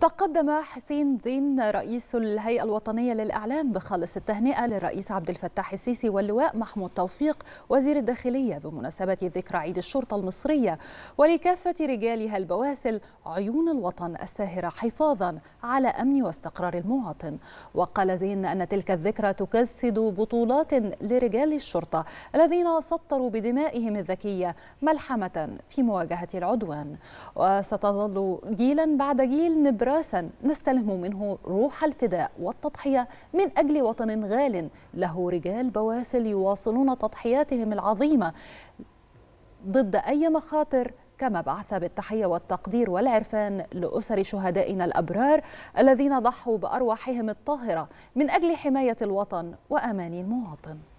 تقدم حسين زين رئيس الهيئة الوطنية للإعلام بخالص التهنئة للرئيس عبد الفتاح السيسي واللواء محمود توفيق وزير الداخلية بمناسبة ذكرى عيد الشرطة المصرية ولكافة رجالها البواسل عيون الوطن الساهرة حفاظا على أمن واستقرار المواطن وقال زين أن تلك الذكرى تجسد بطولات لرجال الشرطة الذين سطروا بدمائهم الذكية ملحمة في مواجهة العدوان وستظل جيلا بعد جيل نبرة تراثا نستلهم منه روح الفداء والتضحية من أجل وطن غال له رجال بواسل يواصلون تضحياتهم العظيمة ضد أي مخاطر كما بعث بالتحية والتقدير والعرفان لأسر شهدائنا الأبرار الذين ضحوا بأرواحهم الطاهرة من أجل حماية الوطن وأمان المواطن